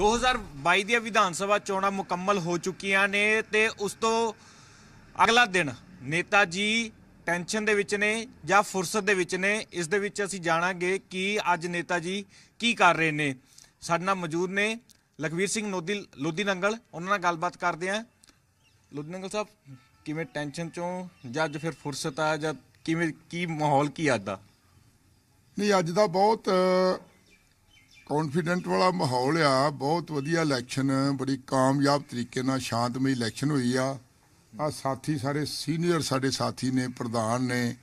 2022 ਦੀਆਂ ਵਿਧਾਨ ਸਭਾ ਚੋਣਾਂ ਮੁਕੰਮਲ ਹੋ ਚੁੱਕੀਆਂ ਨੇ ਤੇ ਉਸ ਤੋਂ ਅਗਲਾ ਦਿਨ ਨੇਤਾ ਜੀ ਟੈਨਸ਼ਨ ਦੇ ਵਿੱਚ ਨੇ ਜਾਂ ਫੁਰਸਤ ਦੇ ਵਿੱਚ ਨੇ ਇਸ ਦੇ ਵਿੱਚ ਅਸੀਂ ਜਾਣਾਂਗੇ ਕਿ ਅੱਜ ਨੇਤਾ ਜੀ ਕੀ ਕਰ ਰਹੇ ਨੇ ਸਾਡੇ ਨਾਲ ਮੌਜੂਦ ਨੇ ਲਖਵੀਰ ਸਿੰਘ ਨੋਦੀ ਲੋਦੀ ਨੰਗਲ ਉਹਨਾਂ ਨਾਲ ਗੱਲਬਾਤ ਕਰਦੇ ਆਂ ਲੋਦੀ ਨੰਗਲ ਸਾਹਿਬ ਕਿਵੇਂ ਟੈਨਸ਼ਨ ਚੋਂ ਜਾਂ ਅੱਜ ਫਿਰ ਫੁਰਸਤ ਆ ਜਾਂ ਕਿਵੇਂ ਕੀ ਮਾਹੌਲ ਕੀ ਆਦਾ ਨਹੀਂ ਅੱਜ ਦਾ ਬਹੁਤ ਕੌਨਫੀਡੈਂਟ ਵਾਲਾ ਮਾਹੌਲ ਆ ਬਹੁਤ ਵਧੀਆ ਇਲੈਕਸ਼ਨ ਬੜੀ ਕਾਮਯਾਬ ਤਰੀਕੇ ਨਾਲ ਸ਼ਾਂਤਮਈ ਇਲੈਕਸ਼ਨ ਹੋਈ ਆ ਆ ਸਾਥੀ ਸਾਰੇ ਸੀਨੀਅਰ ਸਾਡੇ ਸਾਥੀ ਨੇ ਪ੍ਰਧਾਨ ਨੇ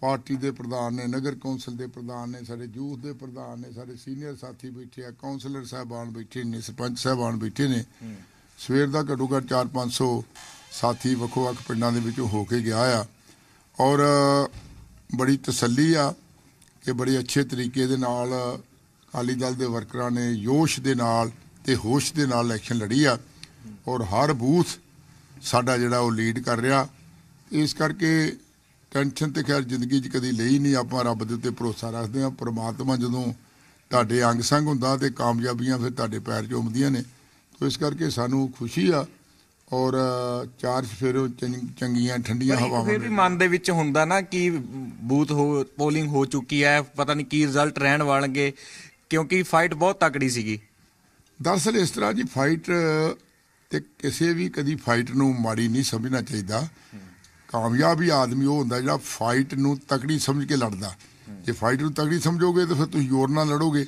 ਪਾਰਟੀ ਦੇ ਪ੍ਰਧਾਨ ਨੇ ਨਗਰ ਕੌਂਸਲ ਦੇ ਪ੍ਰਧਾਨ ਨੇ ਸਾਡੇ ਜੂਥ ਦੇ ਪ੍ਰਧਾਨ ਨੇ ਸਾਡੇ ਸੀਨੀਅਰ ਸਾਥੀ ਬੈਠੇ ਆ ਕਾਉਂਸਲਰ ਸਾਹਿਬਾਨ ਬੈਠੇ ਨੇ ਸਰਪੰਚ ਸਾਹਿਬਾਨ ਬੈਠੇ ਨੇ ਸਵੇਰ ਦਾ ਘੱਟੋ ਘੱਟ 4-500 ਸਾਥੀ ਵੱਖੋ-ਵੱਖ ਪਿੰਡਾਂ ਦੇ ਵਿੱਚੋਂ ਹੋ ਕੇ ਗਿਆ ਆ ਔਰ ਬੜੀ ਤਸੱਲੀ ਆ ਕਿ ਬੜੇ ਅੱਛੇ ਤਰੀਕੇ ਦੇ ਨਾਲ ਅਕਾਲੀ ਦਲ ਦੇ ਵਰਕਰਾਂ ਨੇ ਜੋਸ਼ ਦੇ ਨਾਲ ਤੇ ਹੋਸ਼ ਦੇ ਨਾਲ ਇਲੈਕਸ਼ਨ ਲੜੀ ਆ ਔਰ ਹਰ ਬੂਥ ਸਾਡਾ ਜਿਹੜਾ ਉਹ ਲੀਡ ਕਰ ਰਿਹਾ ਇਸ ਕਰਕੇ ਟੈਨਸ਼ਨ ਤੇ ਖੈਰ ਜ਼ਿੰਦਗੀ 'ਚ ਕਦੀ ਲਈ ਨਹੀਂ ਆਪਾਂ ਰੱਬ ਦੇ ਉੱਤੇ ਭਰੋਸਾ ਰੱਖਦੇ ਆ ਪ੍ਰਮਾਤਮਾ ਜਦੋਂ ਤੁਹਾਡੇ ਅੰਗ ਸੰਗ ਹੁੰਦਾ ਤੇ ਕਾਮਯਾਬੀਆਂ ਫਿਰ ਤੁਹਾਡੇ ਪੈਰ ਚੁੰਮਦੀਆਂ ਨੇ ਤੋ ਇਸ ਕਰਕੇ ਸਾਨੂੰ ਖੁਸ਼ੀ ਆ ਔਰ ਚਾਰ ਫਿਰ ਚੰਗੀਆਂ ਠੰਡੀਆਂ ਹਵਾਵਾਂ ਵੀ ਮਨ ਦੇ ਵਿੱਚ ਹੁੰਦਾ ਨਾ ਕਿ ਬੂਥ ਹੋ ਪੋਲਿੰਗ ਹੋ ਚੁੱਕੀ ਹੈ ਪਤਾ ਨਹੀਂ ਕੀ ਰਿਜ਼ਲਟ ਰਹਿਣ ਵਾਲਗੇ ਕਿਉਂਕਿ ਫਾਈਟ ਬਹੁਤ ਤਕੜੀ ਸੀਗੀ ਦਰਸਲ ਇਸ ਤਰ੍ਹਾਂ ਜੀ ਫਾਈਟ ਤੇ ਕਿਸੇ ਵੀ ਕਦੀ ਫਾਈਟ ਨੂੰ ਮਾੜੀ ਨਹੀਂ ਸਮਝਣਾ ਚਾਹੀਦਾ ਕਾਮਯਾਬ ਹੀ ਆਦਮੀ ਉਹ ਹੁੰਦਾ ਜਿਹੜਾ ਫਾਈਟ ਨੂੰ ਤਕੜੀ ਸਮਝ ਕੇ ਲੜਦਾ ਜੇ ਫਾਈਟ ਨੂੰ ਤਕੜੀ ਸਮਝੋਗੇ ਤਾਂ ਫਿਰ ਤੁਸੀਂ ਯੋਰ ਨਾਲ ਲੜੋਗੇ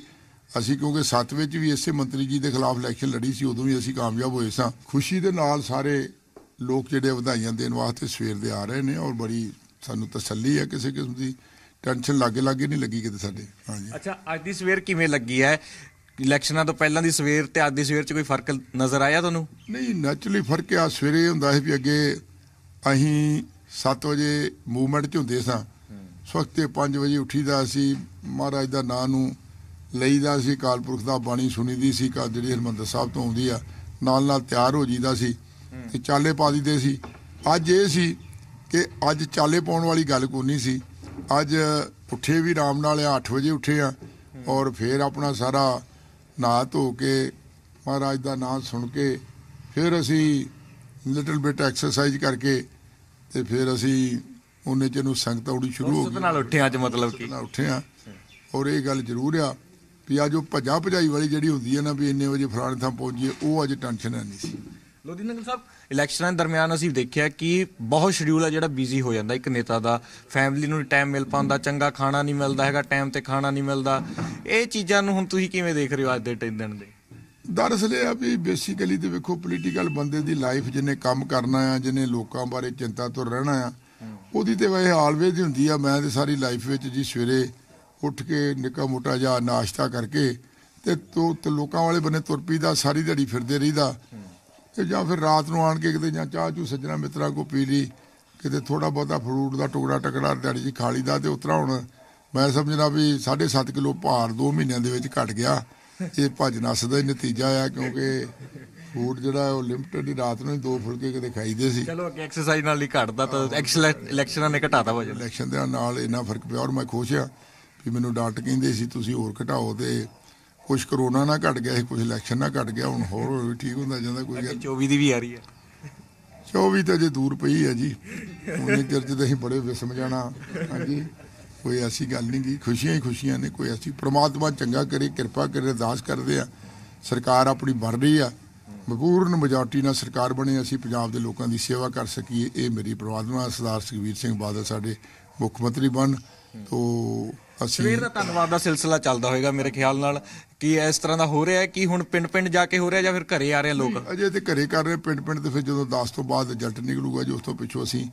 ਅਸੀਂ ਕਿਉਂਕਿ ਸੱਤ ਵਿੱਚ ਵੀ ਇਸੇ ਮੰਤਰੀ ਜੀ ਦੇ ਖਿਲਾਫ ਇਲੈਕਸ਼ਨ ਲੜੀ ਸੀ ਉਦੋਂ ਵੀ ਅਸੀਂ ਕਾਮਯਾਬ ਹੋਏ ਸਾਂ ਖੁਸ਼ੀ ਦੇ ਨਾਲ ਸਾਰੇ ਲੋਕ ਜਿਹੜੇ ਵਧਾਈਆਂ ਦੇਣ ਵਾਸਤੇ ਸਵੇਰ ਦੇ ਆ ਰਹੇ ਨੇ ਔਰ ਬੜੀ ਸਾਨੂੰ ਤਸੱਲੀ ਹੈ ਕਿਸੇ ਕਿਸਮ ਦੀ ਟੈਨਸ਼ਨ ਲਾਗੇ ਲਾਗੇ ਨਹੀਂ ਲੱਗੀ ਕਿਤੇ ਸਾਡੇ ਹਾਂਜੀ ਅੱਛਾ ਅੱਜ ਦੀ ਸਵੇਰ ਕਿਵੇਂ ਲੱਗੀ ਹੈ ਇਲੈਕਸ਼ਨਾਂ ਤੋਂ ਪਹਿਲਾਂ ਦੀ ਸਵੇਰ ਤੇ ਅੱਜ ਦੀ ਸਵੇਰ 'ਚ ਕੋਈ ਫਰਕ ਨਜ਼ਰ ਆਇਆ ਤੁਹਾਨੂੰ ਨਹੀਂ ਨੈਚੁਰਲੀ ਫਰਕ ਆ ਸਵੇਰੇ ਹੁੰਦਾ ਸੀ ਵੀ ਅੱਗੇ ਅਸੀਂ 7 ਵਜੇ ਮੂਵਮੈਂਟ 'ਚ ਹੁੰਦੇ ਸਾਂ ਸਵਖਤੇ 5 ਵਜੇ ਉੱਠੀਦਾ ਸੀ ਮਹਾਰਾਜ ਦਾ ਨਾਂ ਨੂੰ ਲਈਦਾ ਸੀ ਕਾਲਪੁਰਖ ਦਾ ਬਾਣੀ ਸੁਣੀਦੀ ਸੀ ਕਾ ਜਿਹੜੀ ਹਰਮੰਦਰ ਸਾਹਿਬ ਤੋਂ ਆਉਂਦੀ ਆ ਨਾਲ ਨਾਲ ਤਿਆਰ ਹੋ ਜੀਦਾ ਸੀ ਤੇ ਚਾਲੇ ਪਾ ਦਿੱਤੇ ਸੀ ਅੱਜ ਇਹ ਸੀ ਕਿ ਅੱਜ ਚਾਲੇ ਪਾਉਣ ਵਾਲੀ ਗੱਲ ਕੋਈ ਨਹੀਂ ਸੀ ਅੱਜ ਉੱਠੇ ਵੀ ਰਾਮ ਨਾਲ 8 ਵਜੇ ਉੱਠੇ ਆ ਔਰ ਫਿਰ ਆਪਣਾ ਸਾਰਾ ਨਹਾ ਧੋ ਕੇ ਮਹਾਰਾਜ ਦਾ ਨਾਮ ਸੁਣ ਕੇ ਫਿਰ ਅਸੀਂ ਲਿਟਲ ਬਿਟ ਐਕਸਰਸਾਈਜ਼ ਕਰਕੇ ਤੇ ਫਿਰ ਅਸੀਂ ਉਹਨੇ ਚ ਨੂੰ ਸੰਗਤ ਆਉਣੀ ਸ਼ੁਰੂ ਹੋ ਗਈ ਨਾਲ ਉੱਠੇ ਅੱਜ ਮਤਲਬ ਕਿ ਨਾਲ ਉੱਠੇ ਆ ਔਰ ਇਹ ਗੱਲ ਜ਼ਰੂਰ ਆ ਵੀ ਆ ਜੋ ਭਜਾ ਭਜਾਈ ਵਾਲੀ ਜਿਹੜੀ ਹੁੰਦੀ ਹੈ ਨਾ ਵੀ ਇੰਨੇ ਵਜੇ ਫਲਾਣੇ ਥਾਂ ਪਹੁੰਚੀਏ ਉਹ ਅੱਜ ਟੈਨਸ਼ਨ ਨਹੀਂ ਸੀ ਲੋਧੀ ਨੰਗਲ ਸਾਹਿਬ ਇਲੈਕਸ਼ਨਾਂ ਦੇ ਦਰਮਿਆਨ ਅਸੀਂ ਦੇਖਿਆ ਕਿ ਬਹੁਤ ਸ਼ਡਿਊਲ ਆ ਜਿਹੜਾ ਬਿਜ਼ੀ ਹੋ ਜਾਂਦਾ ਇੱਕ ਨੇਤਾ ਦਾ ਫੈਮਿਲੀ ਨੂੰ ਟਾਈਮ ਮਿਲ ਪਾਉਂਦਾ ਚੰਗਾ ਖਾਣਾ ਨਹੀਂ ਮਿਲਦਾ ਹੈਗਾ ਟਾਈਮ ਤੇ ਖਾਣਾ ਨਹੀਂ ਮਿਲਦਾ ਇਹ ਚੀਜ਼ਾਂ ਨੂੰ ਹੁਣ ਤੁਸੀਂ ਕਿਵੇਂ ਦੇਖ ਰਹੇ ਹੋ ਅੱਜ ਦੇ ਦਿਨ ਦੇ ਦਰਅਸਲ ਇਹ ਆ ਵੀ ਬੇਸਿਕਲੀ ਤੇ ਵੇਖੋ ਪੋਲੀਟੀਕਲ ਬੰਦੇ ਦੀ ਲਾਈਫ ਜਿਹਨੇ ਕੰਮ ਕਰਨਾ ਆ ਜਿਹਨੇ ਲੋਕਾਂ ਬਾਰੇ ਚਿੰਤਾ ਤੋਂ ਰਹਿਣਾ ਆ ਉਹਦੀ ਤੇ ਵੈਸੇ ਆਲਵੇਜ਼ ਹੁੰਦੀ ਆ ਮੈਂ ਤੇ ਸਾਰੀ ਲਾਈਫ ਵਿੱਚ ਜੀ ਸਵੇਰੇ ਉੱਠ ਕੇ ਨਿੱਕਾ ਮੋਟਾ ਜਿਹਾ ਨਾਸ਼ਤਾ ਕਰਕੇ ਤੇ ਤੋ ਤੇ ਲੋਕਾਂ ਵਾਲੇ ਬੰਨੇ ਤੁਰਪੀ ਦਾ ਸਾਰੀ ਦਿਹਾੜੀ ਫਿਰਦੇ ਰਹੀਦਾ ਤੇ ਜਾਂ ਫਿਰ ਰਾਤ ਨੂੰ ਆਣ ਕੇ ਕਿਤੇ ਜਾਂ ਚਾਹ ਚੂ ਸੱਜਣਾ ਮਿੱਤਰਾ ਕੋ ਪੀ ਲਈ ਕਿਤੇ ਥੋੜਾ ਬਹੁਤਾ ਫਰੂਟ ਦਾ ਟੁਕੜਾ ਟਕੜਾ ਦਿਹਾੜੀ ਜੀ ਖਾ ਲਈਦਾ ਤੇ ਉਤਰਾ ਹੁਣ ਮੈਂ ਸਮਝਣਾ ਵੀ 7.5 ਕਿਲੋ ਭਾਰ 2 ਮਹੀਨਿਆਂ ਦੇ ਵਿੱਚ ਘਟ ਗਿਆ ਇਹ ਭੱਜ ਨਸ ਦਾ ਹੀ ਨਤੀਜਾ ਆ ਕਿਉਂਕਿ ਫੂਡ ਜਿਹੜਾ ਉਹ ਲਿਮਟਡ ਹੀ ਰਾਤ ਨੂੰ ਦੋ ਫੁਲਕੇ ਕਿਤੇ ਖਾਈਦੇ ਸੀ ਚਲੋ ਅੱਗੇ ਐਕਸਰਸਾਈਜ਼ ਨਾਲ ਹੀ ਘਟਦਾ ਤਾਂ ਐਕਸਲੈਂਟ ਇਲੈਕਸ਼ਨਾਂ ਨੇ ਘਟਾਤਾ ਵਜਨ ਇਲੈਕਸ਼ਨ ਦੇ ਨਾਲ ਇੰਨਾ ਫਰਕ ਪਿਆ ਔਰ ਮੈਂ ਖੁਸ਼ ਆ ਵੀ ਮੈਨੂੰ ਡਾਕਟਰ ਕਹਿੰਦੇ ਸੀ ਤੁਸੀਂ ਹੋਰ ਘਟਾਓ ਤੇ ਕੁਝ ਕਰੋਨਾ ਨਾ ਘਟ ਗਿਆ ਸੀ ਕੁਝ ਇਲੈਕਸ਼ਨ ਨਾ ਘਟ ਗਿਆ ਹੁਣ ਹੋਰ ਠੀਕ ਹੁੰਦਾ ਜਾਂਦਾ ਕੋਈ ਗੱਲ 24 ਦੀ ਵੀ ਆ ਰਹੀ ਹੈ 24 ਤਾਂ ਜੇ ਦੂਰ ਪਈ ਹੈ ਜੀ ਉਹਨੇ ਚਿਰ ਜਦ ਅਸੀਂ ਬੜੇ ਵਿਸਮ ਜਾਣਾ ਹਾਂਜੀ ਕੋਈ ਐਸੀ ਗੱਲ ਨਹੀਂ ਗਈ ਖੁਸ਼ੀਆਂ ਹੀ ਖੁਸ਼ੀਆਂ ਨੇ ਕੋਈ ਐਸੀ ਪ੍ਰਮਾਤਮਾ ਚੰਗਾ ਕਰੇ ਕਿਰਪਾ ਕਰੇ ਅਰਦਾਸ ਕਰਦੇ ਆ ਸਰਕਾਰ ਆਪਣੀ ਬਣ ਰਹੀ ਆ ਮਪੂਰਨ ਮੈਜੋਰਟੀ ਨਾਲ ਸਰਕਾਰ ਬਣੇ ਅਸੀਂ ਪੰਜਾਬ ਦੇ ਲੋਕਾਂ ਦੀ ਸੇਵਾ ਕਰ ਸਕੀਏ ਇਹ ਮੇਰੀ ਪ੍ਰਮਾਤਮਾ ਸਰਦਾਰ ਸੁਖਵੀਰ ਸਿੰਘ ਬਾਦਲ ਸਾਡੇ ਮੁੱਖ ਮੰਤਰੀ ਬਣ ਤੋ ਅਸੀਂ ਸਵੇਰ ਦਾ ਧੰਨਵਾਦ ਦਾ ਸਿਲਸਿਲਾ ਚੱਲਦਾ ਹੋਏਗਾ ਮੇਰੇ ਖਿਆਲ ਨਾਲ ਕਿ ਇਸ ਤਰ੍ਹਾਂ ਦਾ ਹੋ ਰਿਹਾ ਹੈ ਕਿ ਹੁਣ ਪਿੰਡ-ਪਿੰਡ ਜਾ ਕੇ ਹੋ ਰਿਹਾ ਜਾਂ ਫਿਰ ਘਰੇ ਆ ਰਹੇ ਲੋਕ ਅਜੇ ਤੇ ਘਰੇ ਕਰ ਰਹੇ ਪਿੰਡ-ਪਿੰਡ ਤੇ ਫਿਰ ਜਦੋਂ 10 ਤੋਂ ਬਾਅਦ ਰਿਜ਼ਲਟ ਨਿਕਲੂਗਾ ਜੋ ਉਸ ਤੋਂ ਪਿੱਛੋਂ ਅਸੀਂ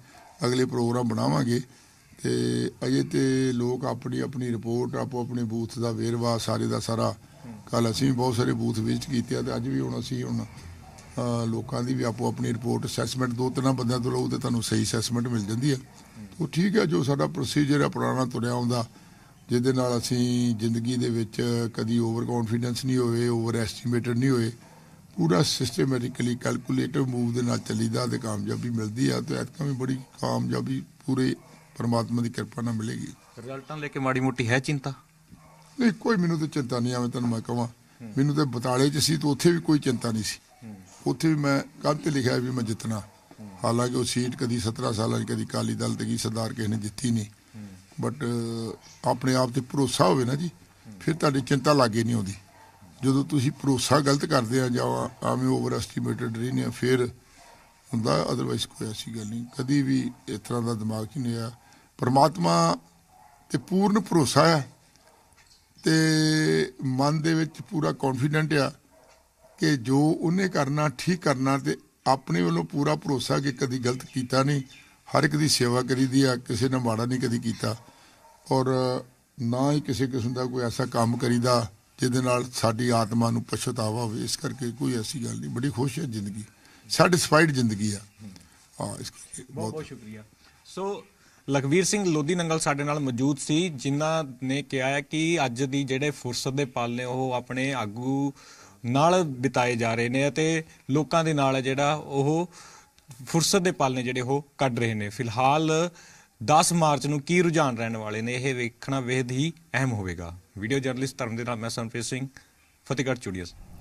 ਅਗਲੇ ਪ੍ਰੋਗਰਾਮ ਬਣਾਵਾਂਗੇ ਤੇ ਅਜੇ ਤੇ ਲੋਕ ਆਪਣੀ ਆਪਣੀ ਰਿਪੋਰਟ ਆਪੋ ਆਪਣੇ ਬੂਥ ਦਾ ਵੇਰਵਾ ਸਾਰੇ ਦਾ ਸਾਰਾ ਕੱਲ ਅਸੀਂ ਬਹੁਤ ਸਾਰੇ ਬੂਥ ਵਿਜ਼ਿਟ ਕੀਤੇ ਆ ਤੇ ਅੱਜ ਵੀ ਹੁਣ ਅਸੀਂ ਹੁਣ ਲੋਕਾਂ ਦੀ ਵੀ ਆਪੋ ਆਪਣੀ ਰਿਪੋਰਟ ਅਸੈਸਮੈਂਟ ਦੋ ਤਿੰਨਾਂ ਬੰਦਿਆਂ ਤੋਂ ਲਓ ਤੇ ਤੁਹਾਨੂੰ ਸਹੀ ਅਸੈਸਮੈਂਟ ਮਿਲ ਜਾਂਦੀ ਹੈ ਉਹ ਠੀਕ ਹੈ ਜੋ ਸਾਡਾ ਪ੍ਰੋਸੀਜਰ ਹੈ ਪੁਰਾਣਾ ਤੁਰਿਆ ਆਉਂਦਾ ਜਿਹਦੇ ਨਾਲ ਅਸੀਂ ਜ਼ਿੰਦਗੀ ਦੇ ਵਿੱਚ ਕਦੀ ਓਵਰ ਕੌਨਫੀਡੈਂਸ ਨਹੀਂ ਹੋਏ ਓਵਰ ਐਸਟੀਮੇਟਡ ਨਹੀਂ ਹੋਏ ਪੂਰਾ ਸਿਸਟਮੈਟਿਕਲੀ ਕੈਲਕੂਲੇਟਿਵ ਮੂਵ ਦੇ ਨਾਲ ਚੱਲੀਦਾ ਤੇ ਕਾਮਯਾਬੀ ਮਿਲਦੀ ਆ ਤੇ ਐਤਕਾਂ ਵੀ ਬੜੀ ਕਾਮਯਾਬੀ ਪੂਰੇ ਪਰਮਾਤਮਾ ਦੀ ਕਿਰਪਾ ਨਾਲ ਮਿਲੇਗੀ ਰਿਜ਼ਲਟਾਂ ਲੈ ਕੇ ਮਾੜੀ ਮੋਟੀ ਹੈ ਚਿੰਤਾ ਨਹੀਂ ਕੋਈ ਮੈਨੂੰ ਤੇ ਚਿੰਤਾ ਨਹੀਂ ਆਵੇਂ ਤੁਹਾਨੂੰ ਮੈਂ ਕਹਾਂ ਮੈਨੂੰ ਤੇ ਬਤਾਲੇ ਚ ਸੀ ਤੇ ਉੱਥੇ ਵੀ ਕੋਈ ਚਿੰਤਾ ਨਹੀਂ ਸੀ ਉੱਥੇ ਵੀ ਮੈਂ ਕੰਤ ਤੇ ਲਿਖਿਆ ਵੀ ਮੈਂ ਜਿੱਤਣਾ ਹਾਲਾਂਕਿ ਉਹ ਸੀਟ ਕਦੀ 17 ਸਾਲਾਂ 'ਚ ਕਦੀ ਕਾਲੀ ਦਲ ਤੇ ਕੀ ਸਰਦਾਰ ਕਿਸ ਨੇ ਜਿੱਤੀ ਨਹੀਂ ਬਟ ਆਪਣੇ ਆਪ ਤੇ ਭਰੋਸਾ ਹੋਵੇ ਨਾ ਜੀ ਫਿਰ ਤੁਹਾਡੀ ਚਿੰਤਾ ਲੱਗੇ ਨਹੀਂ ਆਉਂਦੀ ਜਦੋਂ ਤੁਸੀਂ ਭਰੋਸਾ ਗਲਤ ਕਰਦੇ ਆ ਜਾਂ ਆਵੇਂ ਓਵਰ ਐਸਟੀਮੇਟਡ ਰਹਿੰਦੇ ਆ ਫਿਰ ਹੁੰਦਾ ਅਦਰਵਾਇਸ ਕੋਈ ਐਸੀ ਗੱਲ ਨਹੀਂ ਕਦੀ ਵੀ ਇਸ ਤਰ੍ਹਾਂ ਦਾ ਦਿਮਾਗ ਹੀ ਨਹੀਂ ਆ ਪਰਮਾਤਮਾ ਤੇ ਪੂਰਨ ਭਰੋਸਾ ਆ ਤੇ ਮਨ ਦੇ ਵਿੱਚ ਪੂਰਾ ਕੌਨਫੀਡੈਂਟ ਆ ਕਿ ਜੋ ਉਹਨੇ ਕਰਨਾ ਠੀਕ ਕਰਨਾ ਤੇ ਆਪਣੇ ਵੱਲੋਂ ਪੂਰਾ ਭਰੋਸਾ ਕਿ ਕਦੀ ਗਲਤ ਕੀਤਾ ਨਹੀਂ ਹਰ ਇੱਕ ਦੀ ਸੇਵਾ ਕਰੀਦੀ ਆ ਕਿਸੇ ਨੇ ਮਾੜਾ ਨਹੀਂ ਕਦੀ ਕੀਤਾ ਔਰ ਨਾ ਹੀ ਕਿਸੇ ਕਿਸਮ ਦਾ ਕੋਈ ਐਸਾ ਕੰਮ ਕਰੀਦਾ ਜਿਹਦੇ ਨਾਲ ਸਾਡੀ ਆਤਮਾ ਨੂੰ ਪਛਤਾਵਾ ਹੋਵੇ ਇਸ ਕਰਕੇ ਕੋਈ ਐਸੀ ਗੱਲ ਨਹੀਂ ਬੜੀ ਖੁਸ਼ ਹੈ ਜ਼ਿੰਦਗੀ ਸੈਟੀਸਫਾਈਡ ਜ਼ਿੰਦਗੀ ਆ ਹਾਂ ਇਸ ਬਹੁਤ ਬਹੁਤ ਸ਼ੁਕਰੀਆ ਸੋ ਲਖਵੀਰ ਸਿੰਘ ਲੋਧੀ ਨੰਗਲ ਸਾਡੇ ਨਾਲ ਮੌਜੂਦ ਸੀ ਜਿਨ੍ਹਾਂ ਨੇ ਕਿਹਾ ਹੈ ਕਿ ਅੱਜ ਦੀ ਜਿਹੜੇ ਫੁਰਸਤ ਦੇ ਪਾਲ ਨੇ ਉਹ ਆਪਣੇ ਆਗੂ ਨਾਲ ਬਿਤਾਏ ਜਾ ਰਹੇ ਨੇ ਅਤੇ ਲੋਕਾਂ ਦੇ ਨਾਲ ਜਿਹੜਾ ਉਹ ਫੁਰਸਤ ਦੇ ਪਲ ਨੇ ਜਿਹੜੇ ਉਹ ਕੱਢ ਰਹੇ ਨੇ ਫਿਲਹਾਲ 10 ਮਾਰਚ ਨੂੰ ਕੀ ਰੁਝਾਨ ਰਹਿਣ ਵਾਲੇ ਨੇ ਇਹ ਵੇਖਣਾ ਵੇਦ ਹੀ ਅਹਿਮ ਹੋਵੇਗਾ ਵੀਡੀਓ ਜਰਨਲਿਸਟ ਧਰਮ ਦੇ ਨਾਲ ਮੈਂ ਸੰਪ੍ਰੀਤ ਸਿੰਘ ਫਤਿਹਗੜ੍ਹ ਚੂੜੀਆ